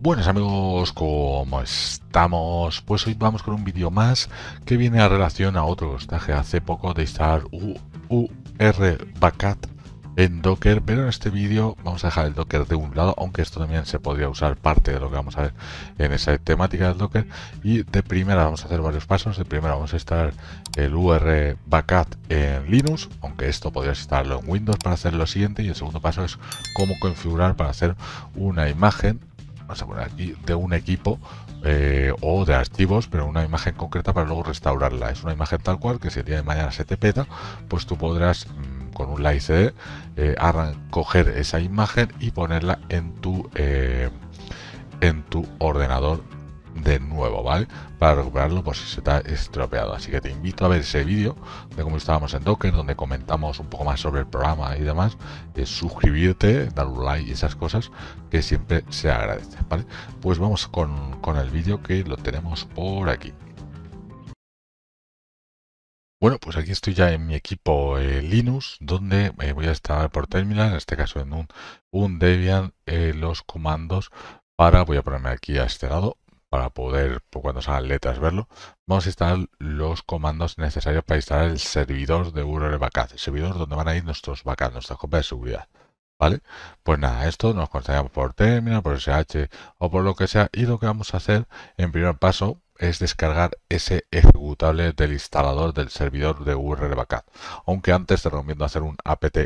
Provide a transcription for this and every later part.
Buenos amigos, ¿cómo estamos? Pues hoy vamos con un vídeo más que viene a relación a otro que hace poco de instalar UR Backup en Docker, pero en este vídeo vamos a dejar el Docker de un lado, aunque esto también se podría usar parte de lo que vamos a ver en esa temática del Docker. Y de primera vamos a hacer varios pasos. De primera vamos a instalar el UR Backup en Linux, aunque esto podría instalarlo en Windows para hacer lo siguiente. Y el segundo paso es cómo configurar para hacer una imagen aquí, de un equipo eh, o de activos, pero una imagen concreta para luego restaurarla. Es una imagen tal cual que si el día de mañana se te peta, pues tú podrás mm, con un live CD eh, coger esa imagen y ponerla en tu, eh, en tu ordenador de nuevo, ¿vale? Para recuperarlo por pues, si se te ha estropeado. Así que te invito a ver ese vídeo de cómo estábamos en Docker, donde comentamos un poco más sobre el programa y demás. es eh, suscribirte, dar un like y esas cosas que siempre se agradecen, ¿vale? Pues vamos con, con el vídeo que lo tenemos por aquí. Bueno, pues aquí estoy ya en mi equipo eh, Linux, donde me eh, voy a instalar por terminal, en este caso en un, un Debian, los comandos para, voy a ponerme aquí a este lado, para poder, pues, cuando salgan letras, verlo, vamos a instalar los comandos necesarios para instalar el servidor de URL Backup, el servidor donde van a ir nuestros backups, nuestras copias de seguridad. ¿Vale? Pues nada, esto nos conectamos por término, por SH o por lo que sea. Y lo que vamos a hacer en primer paso es descargar ese ejecutable del instalador del servidor de URL Backup. Aunque antes te recomiendo hacer un apt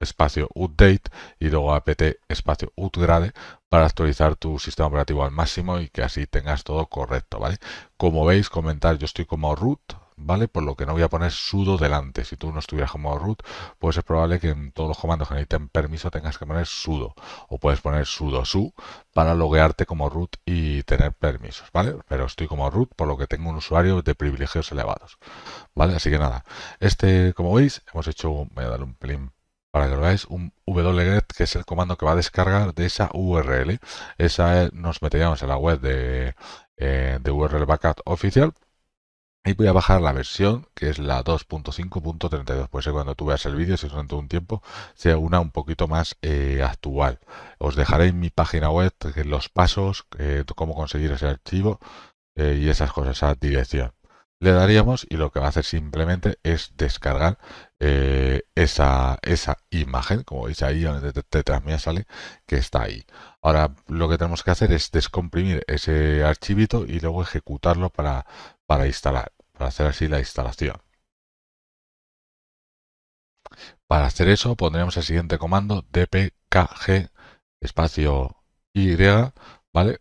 espacio update y luego apt espacio upgrade para actualizar tu sistema operativo al máximo y que así tengas todo correcto, ¿vale? Como veis, comentar, yo estoy como root, ¿vale? Por lo que no voy a poner sudo delante. Si tú no estuvieras como root, pues es probable que en todos los comandos que necesiten permiso tengas que poner sudo. O puedes poner sudo su para loguearte como root y tener permisos, ¿vale? Pero estoy como root, por lo que tengo un usuario de privilegios elevados, ¿vale? Así que nada, este, como veis, hemos hecho, voy a dar un pelín para que lo veáis, un wget que es el comando que va a descargar de esa URL. Esa eh, nos meteríamos en la web de, eh, URL Backup oficial. Y voy a bajar la versión, que es la 2.5.32. Puede ser cuando tú veas el vídeo, si es durante un tiempo, sea una un poquito más eh, actual. Os dejaré en mi página web los pasos, cómo conseguir ese archivo y esas cosas, esa dirección le daríamos y lo que va a hacer simplemente es descargar eh, esa, imagen, como veis ahí donde detrás mía sale, que está ahí. Ahora lo que tenemos que hacer es descomprimir ese archivito y luego ejecutarlo para, para instalar, para hacer así la instalación. Para hacer eso pondremos el siguiente comando dpkg espacio y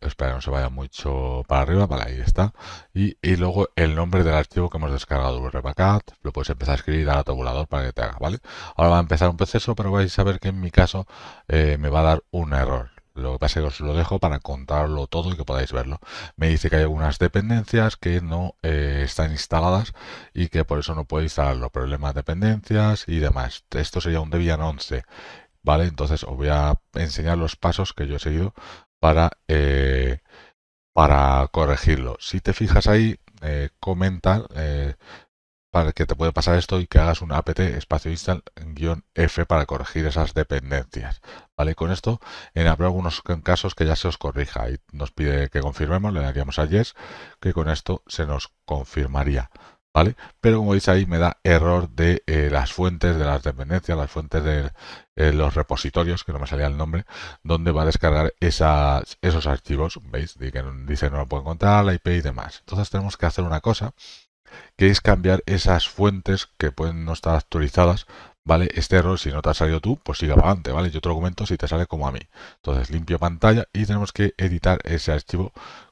Espera que no se vaya mucho para arriba, vale, ahí está. Y, luego el nombre del archivo que hemos descargado, RepaCat, lo puedes empezar a escribir a tabulador para que te haga, ¿vale? Ahora va a empezar un proceso, pero vais a ver que en mi caso eh, me va a dar un error. Lo que pasa es que os lo dejo para contarlo todo y que podáis verlo. Me dice que hay algunas dependencias que no eh, están instaladas y que por eso no puede instalarlo. Problemas de dependencias y demás. Esto sería un Debian 11. ¿Vale? Entonces os voy a enseñar los pasos que yo he seguido para, eh, para corregirlo. Si te fijas ahí, eh, comenta eh, para que te puede pasar esto y que hagas un apt espacio install-f para corregir esas dependencias. ¿Vale? Con esto en habrá algunos casos que ya se os corrija y nos pide que confirmemos, le daríamos a yes, que con esto se nos confirmaría. Pero como veis ahí me da error de eh, las fuentes de las dependencias, las fuentes de eh, los repositorios, que no me salía el nombre, donde va a descargar esos archivos, ¿veis? Dice, dice no lo puedo encontrar, la IP y demás. Entonces tenemos que hacer una cosa, que es cambiar esas fuentes que pueden no estar actualizadas, ¿vale? Este error, si no te ha salido tú, pues sigue para adelante, ¿vale? Yo te lo comento si te sale como a mí. Entonces limpio pantalla y tenemos que editar ese archivo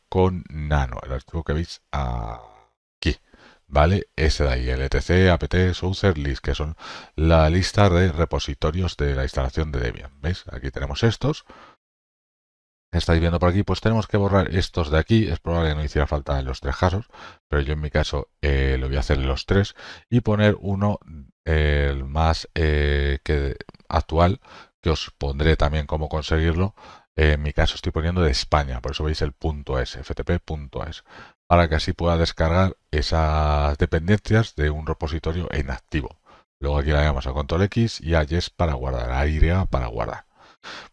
con nano, el archivo que veis a ¿vale? el LTC, apt, ser list, que son la lista de repositorios de la instalación de Debian. ¿Veis? Aquí tenemos estos. Estáis viendo por aquí, pues tenemos que borrar estos de aquí. Es probable que no hiciera falta en los tres casos, pero yo en mi caso eh, lo voy a hacer en los tres y poner uno el más eh, que actual, que os pondré también cómo conseguirlo. En mi caso estoy poniendo de España, por eso veis el punto .es, ftp.es para que así pueda descargar esas dependencias de un repositorio en activo. Luego aquí le damos a control X y a yes para guardar, a Y para guardar.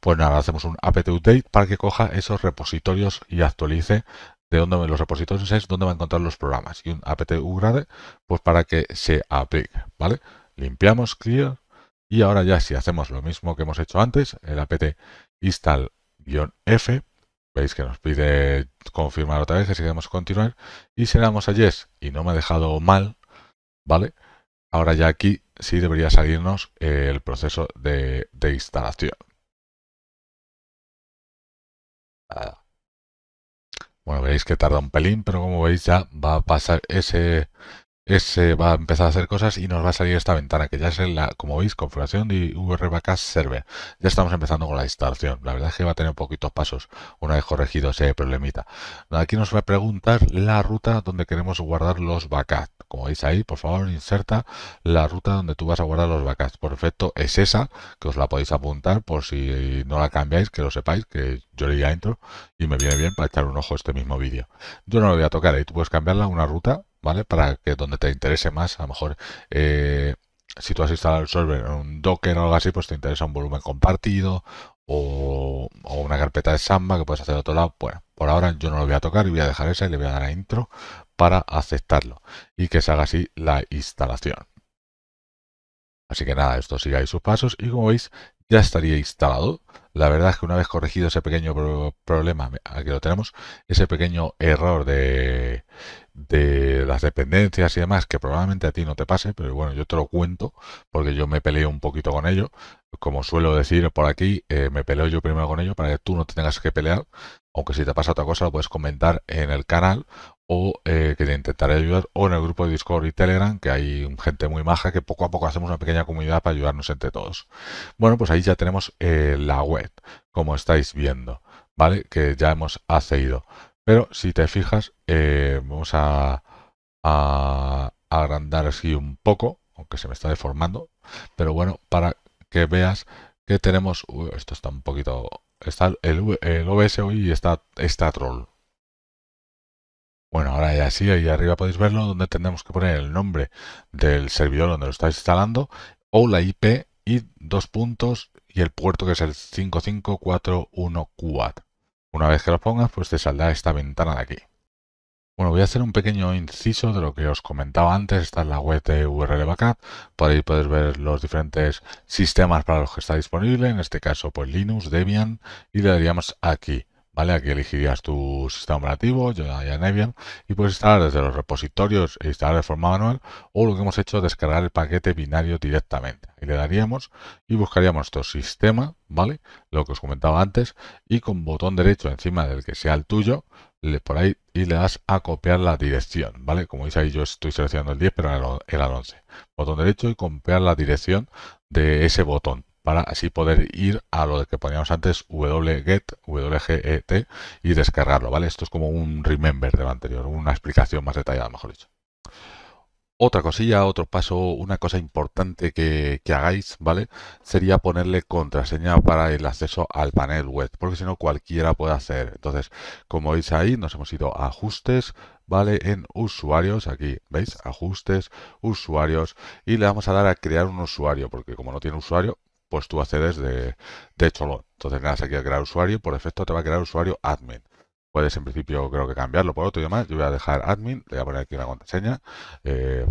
Pues nada, hacemos un apt update para que coja esos repositorios y actualice de dónde los repositorios es dónde va a encontrar los programas y un apt upgrade pues para que se aplique, ¿vale? Limpiamos clear y ahora ya si hacemos lo mismo que hemos hecho antes, el apt install-f Veis que nos pide confirmar otra vez que si queremos continuar. Y si le damos a yes y no me ha dejado mal, ¿vale? Ahora ya aquí sí debería salirnos eh, el proceso de, de instalación. Bueno, veis que tarda un pelín, pero como veis ya va a pasar ese, va a empezar a hacer cosas y nos va a salir esta ventana, que ya es la, como veis, configuración de Backup Server. Ya estamos empezando con la instalación. La verdad es que va a tener poquitos pasos una vez corregido ese problemita. Aquí nos va a preguntar la ruta donde queremos guardar los backups como veis ahí, por favor, inserta la ruta donde tú vas a guardar los backups. Por efecto, es esa, que os la podéis apuntar por si no la cambiáis, que lo sepáis, que yo le ya entro y me viene bien para echar un ojo a este mismo vídeo. Yo no lo voy a tocar, ahí tú puedes cambiarla a una ruta, ¿vale? Para que donde te interese más, a lo mejor... Eh, si tú has instalado el server en un Docker o algo así, pues te interesa un volumen compartido o, o, una carpeta de Samba que puedes hacer de otro lado. Bueno, por ahora yo no lo voy a tocar y voy a dejar esa y le voy a dar a intro para aceptarlo y que se haga así la instalación. Así que nada, esto sigáis sus pasos y como veis ya estaría instalado. La verdad es que una vez corregido ese pequeño problema, aquí lo tenemos, ese pequeño error de, de las dependencias y demás, que probablemente a ti no te pase, pero bueno, yo te lo cuento porque yo me peleo un poquito con ello. Como suelo decir por aquí, eh, me peleo yo primero con ello para que tú no te tengas que pelear, aunque si te pasa otra cosa lo puedes comentar en el canal o eh, que te intentaré ayudar o en el grupo de Discord y Telegram, que hay gente muy maja que poco a poco hacemos una pequeña comunidad para ayudarnos entre todos. Bueno, pues ahí ya tenemos eh, la web, como estáis viendo, ¿vale? Que ya hemos accedido. Pero si te fijas, eh, vamos a, agrandar así un poco, aunque se me está deformando, pero bueno, para que veas que tenemos, esto está un poquito, está el, el OBS hoy está, está troll. Bueno, ahora ya sí, ahí arriba podéis verlo, donde tendremos que poner el nombre del servidor donde lo estáis instalando, o la IP y dos puntos y el puerto que es el 55414. Una vez que lo pongas, pues te saldrá esta ventana de aquí. Bueno, voy a hacer un pequeño inciso de lo que os comentaba antes. Esta es la web de URL Backup. Por ahí podéis ver los diferentes sistemas para los que está disponible. En este caso, pues Linux, Debian. Y le daríamos aquí. Aquí elegirías tu sistema operativo, yo ya y puedes instalar desde los repositorios e instalar de forma manual, o lo que hemos hecho, es descargar el paquete binario directamente. Y le daríamos y buscaríamos nuestro sistema, ¿vale? Lo que os comentaba antes, y con botón derecho encima del que sea el tuyo, le, por ahí y le das a copiar la dirección, ¿vale? Como veis ahí yo estoy seleccionando el 10, pero era el 11. Botón derecho y copiar la dirección de ese botón, para así poder ir a lo que poníamos antes wget, wget y descargarlo, ¿vale? Esto es como un remember de lo anterior, una explicación más detallada, mejor dicho. Otra cosilla, otro paso, una cosa importante que, hagáis, ¿vale? Sería ponerle contraseña para el acceso al panel web, porque si no cualquiera puede hacer. Entonces, como veis ahí, nos hemos ido a ajustes, ¿vale? En usuarios, aquí, ¿veis? Ajustes, usuarios, y le vamos a dar a crear un usuario, porque como no tiene usuario, pues tú accedes de, hecho. lo Entonces le das aquí a crear usuario, por defecto te va a crear usuario admin. Puedes en principio creo que cambiarlo por otro y demás. Yo voy a dejar admin, le voy a poner aquí una contraseña, eh,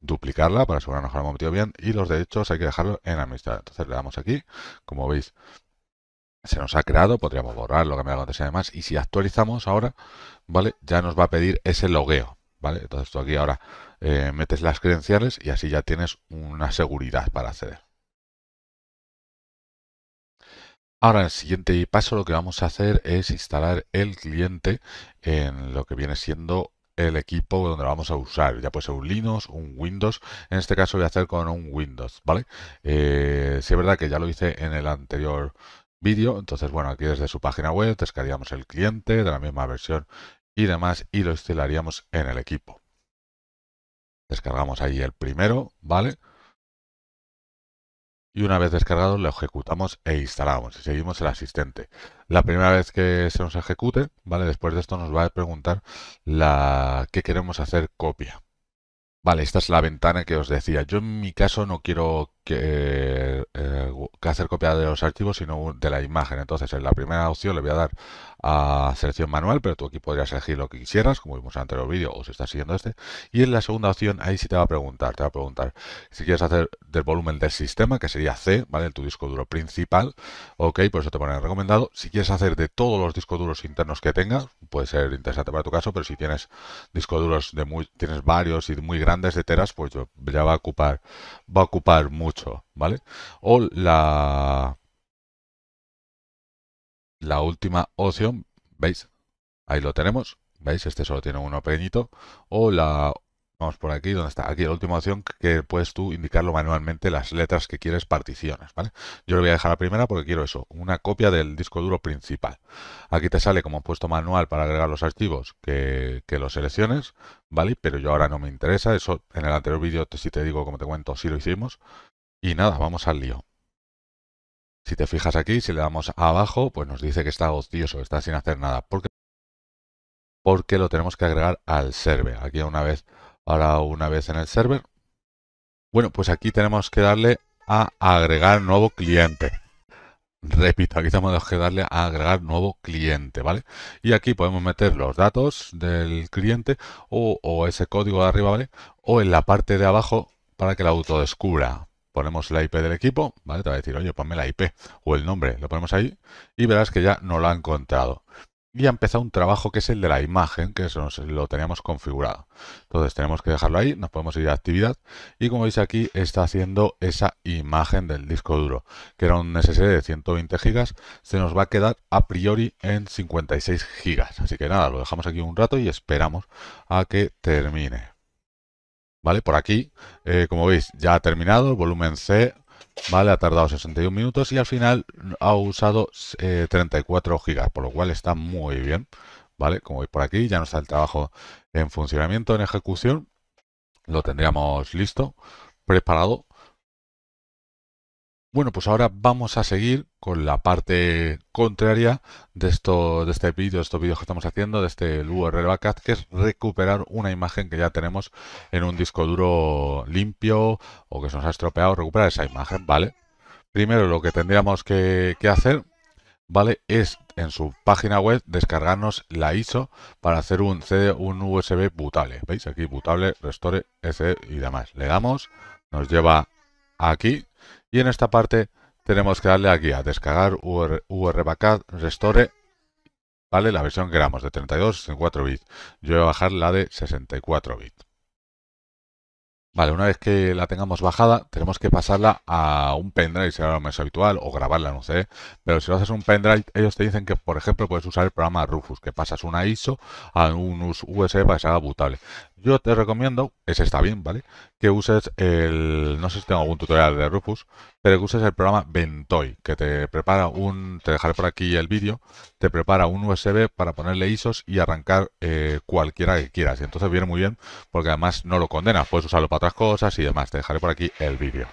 duplicarla para asegurarnos que lo hemos metido bien y los derechos hay que dejarlo en amistad. Entonces le damos aquí, como veis, se nos ha creado, podríamos borrarlo, cambiar la contraseña y demás. Y si actualizamos ahora, ¿vale? Ya nos va a pedir ese logueo, ¿vale? Entonces tú aquí ahora eh, metes las credenciales y así ya tienes una seguridad para acceder. Ahora, el siguiente paso lo que vamos a hacer es instalar el cliente en lo que viene siendo el equipo donde vamos a usar, ya puede ser un Linux, un Windows, en este caso voy a hacer con un Windows, ¿vale? Eh, si es verdad que ya lo hice en el anterior vídeo, entonces bueno, aquí desde su página web descargaríamos el cliente de la misma versión y demás y lo instalaríamos en el equipo. Descargamos ahí el primero, ¿vale? y una vez descargado lo ejecutamos e instalamos y seguimos el asistente. La primera vez que se nos ejecute, ¿vale? Después de esto nos va a preguntar la que queremos hacer copia. Vale, esta es la ventana que os decía. Yo en mi caso no quiero eh, que, hacer copia de los archivos, sino de la imagen. Entonces, en la primera opción le voy a dar a selección manual, pero tú aquí podrías elegir lo que quisieras, como vimos en el anterior vídeo, o si estás siguiendo este. Y en la segunda opción, ahí sí te va a preguntar, te va a preguntar si quieres hacer del volumen del sistema, que sería C, ¿vale? Tu disco duro principal, ok, por eso te ponen recomendado. Si quieres hacer de todos los discos duros internos que tengas, puede ser interesante para tu caso, pero si tienes discos duros de muy, tienes varios y muy grandes de teras, pues ya va a ocupar, va a ocupar mucho ¿vale? O la, última opción, ¿veis? Ahí lo tenemos, ¿veis? Este solo tiene uno pequeñito. O la, vamos por aquí, donde está? Aquí la última opción que puedes tú indicarlo manualmente las letras que quieres particiones, ¿vale? Yo le voy a dejar la primera porque quiero eso, una copia del disco duro principal. Aquí te sale como puesto manual para agregar los archivos que, los selecciones, ¿vale? Pero yo ahora no me interesa, eso en el anterior vídeo, si te digo como te cuento, si lo hicimos, y nada, vamos al lío. Si te fijas aquí, si le damos abajo, pues nos dice que está ocioso, está sin hacer nada. Porque, porque lo tenemos que agregar al server. Aquí una vez, ahora una vez en el server. Bueno, pues aquí tenemos que darle a agregar nuevo cliente. Repito, aquí tenemos que darle a agregar nuevo cliente, ¿vale? Y aquí podemos meter los datos del cliente o, o ese código de arriba, ¿vale? O en la parte de abajo para que la autodescubra ponemos la IP del equipo, ¿vale? Te va a decir, oye, ponme la IP o el nombre, lo ponemos ahí y verás que ya no lo ha encontrado. Y ha empezado un trabajo que es el de la imagen, que eso lo teníamos configurado. Entonces tenemos que dejarlo ahí, nos podemos ir a actividad y como veis aquí está haciendo esa imagen del disco duro, que era un SSD de 120 GB, se nos va a quedar a priori en 56 GB. Así que nada, lo dejamos aquí un rato y esperamos a que termine. Por aquí, eh, como veis, ya ha terminado, el volumen C, ¿vale? Ha tardado 61 minutos y al final ha usado 34 eh, gigas, por lo cual está muy bien, ¿vale? Como veis por aquí, ya no está el trabajo en funcionamiento, en ejecución, lo tendríamos listo, preparado bueno, pues ahora vamos a seguir con la parte contraria de esto, de este vídeo, de estos vídeos que estamos haciendo, de este URL backup, que es recuperar una imagen que ya tenemos en un disco duro limpio o que se nos ha estropeado, recuperar esa imagen, ¿vale? Primero lo que tendríamos que, hacer, ¿vale? Es en su página web descargarnos la ISO para hacer un CD, un USB bootable. ¿Veis? Aquí bootable, restore, ese y demás. Le damos, nos lleva aquí, y en esta parte tenemos que darle aquí a descargar UR, Restore, ¿vale? La versión que queramos de 32 4 bits. Yo voy a bajar la de 64 bits. Vale, una vez que la tengamos bajada, tenemos que pasarla a un pendrive, si ahora no más habitual, o grabarla, no sé. Pero si lo haces un pendrive, ellos te dicen que, por ejemplo, puedes usar el programa Rufus, que pasas una ISO a un USB para que se bootable. Yo te recomiendo, ese está bien, ¿vale? Que uses el, no sé si tengo algún tutorial de Rufus, pero que uses el programa Ventoy, que te prepara un, te dejaré por aquí el vídeo, te prepara un USB para ponerle ISOs y arrancar eh, cualquiera que quieras. Y entonces viene muy bien porque además no lo condenas, puedes usarlo para otras cosas y demás. Te dejaré por aquí el vídeo.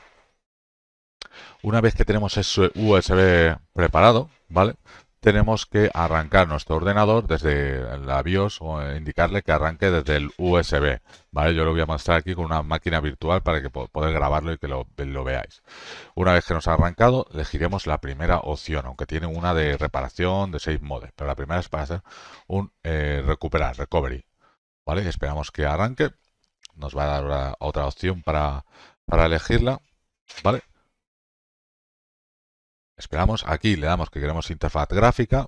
Una vez que tenemos ese USB preparado, ¿vale? tenemos que arrancar nuestro ordenador desde la BIOS o indicarle que arranque desde el USB. ¿vale? Yo lo voy a mostrar aquí con una máquina virtual para que poder grabarlo y que lo, veáis. Una vez que nos ha arrancado, elegiremos la primera opción, aunque tiene una de reparación de seis modes, pero la primera es para hacer un eh, recuperar, recovery. ¿vale? Esperamos que arranque. Nos va a dar otra opción para, para elegirla. ¿Vale? Esperamos, aquí le damos que queremos interfaz gráfica.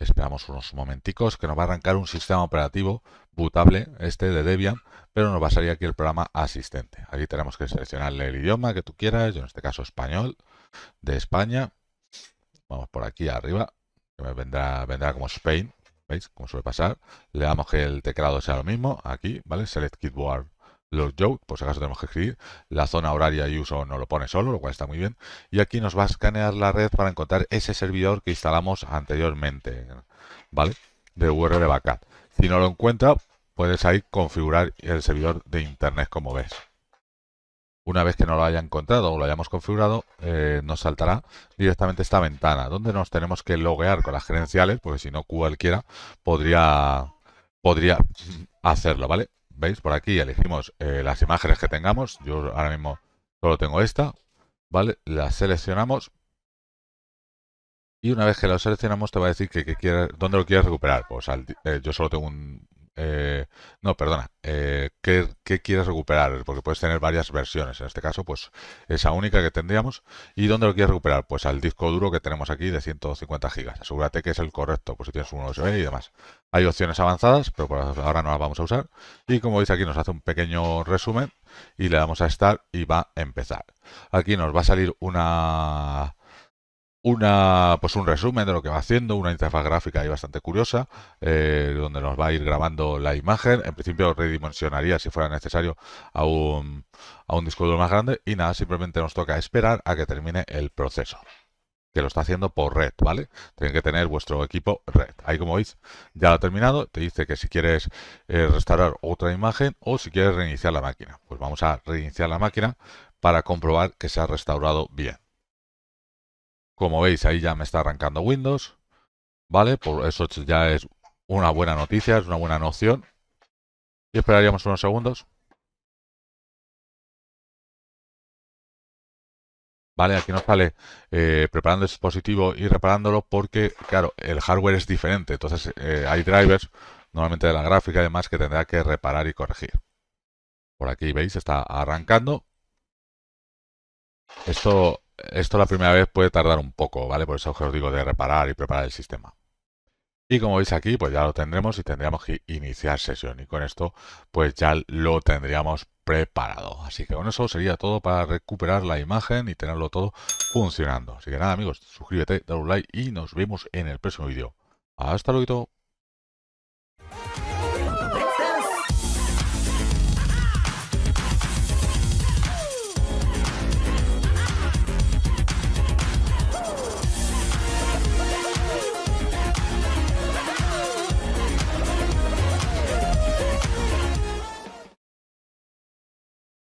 Esperamos unos momenticos que nos va a arrancar un sistema operativo bootable, este de Debian, pero nos va a salir aquí el programa asistente. Aquí tenemos que seleccionarle el idioma que tú quieras, yo en este caso español, de España. Vamos por aquí arriba, que me vendrá, vendrá como Spain, ¿veis? Como suele pasar. Le damos que el teclado sea lo mismo, aquí, ¿vale? Select Keyboard los Joe, por si acaso tenemos que escribir. La zona horaria y uso no lo pone solo, lo cual está muy bien. Y aquí nos va a escanear la red para encontrar ese servidor que instalamos anteriormente, ¿vale? De URL Backup. Si no lo encuentra, puedes ahí configurar el servidor de internet como ves. Una vez que no lo haya encontrado o lo hayamos configurado, eh, nos saltará directamente esta ventana, donde nos tenemos que loguear con las credenciales, porque si no cualquiera podría, podría hacerlo, ¿vale? veis por aquí, elegimos eh, las imágenes que tengamos. Yo ahora mismo solo tengo esta, ¿vale? La seleccionamos. Y una vez que la seleccionamos te va a decir que, quieres, dónde lo quieres recuperar. Pues eh, yo solo tengo un, eh, no, perdona, eh, ¿qué, quieres recuperar? Porque puedes tener varias versiones, en este caso, pues esa única que tendríamos. ¿Y dónde lo quieres recuperar? Pues al disco duro que tenemos aquí de 150 gigas. Asegúrate que es el correcto, pues si tienes uno de USB y demás. Hay opciones avanzadas, pero por ahora no las vamos a usar. Y como veis aquí, nos hace un pequeño resumen y le damos a estar y va a empezar. Aquí nos va a salir una una, pues un resumen de lo que va haciendo, una interfaz gráfica ahí bastante curiosa, eh, donde nos va a ir grabando la imagen. En principio redimensionaría si fuera necesario a un, disco duro más grande y nada, simplemente nos toca esperar a que termine el proceso. Que lo está haciendo por red, ¿vale? Tienen que tener vuestro equipo red. Ahí como veis, ya lo ha terminado. Te dice que si quieres eh, restaurar otra imagen o si quieres reiniciar la máquina. Pues vamos a reiniciar la máquina para comprobar que se ha restaurado bien. Como veis, ahí ya me está arrancando Windows. ¿Vale? Por eso ya es una buena noticia, es una buena noción. Y esperaríamos unos segundos. ¿Vale? Aquí nos sale eh, preparando el dispositivo y reparándolo porque, claro, el hardware es diferente. Entonces eh, hay drivers, normalmente de la gráfica y demás, que tendrá que reparar y corregir. Por aquí veis, está arrancando. Esto esto la primera vez puede tardar un poco, ¿vale? Por eso os digo de reparar y preparar el sistema. Y como veis aquí, pues ya lo tendremos y tendríamos que iniciar sesión. Y con esto, pues ya lo tendríamos preparado. Así que con eso sería todo para recuperar la imagen y tenerlo todo funcionando. Así que nada amigos, suscríbete, dale un like y nos vemos en el próximo vídeo. Hasta luego.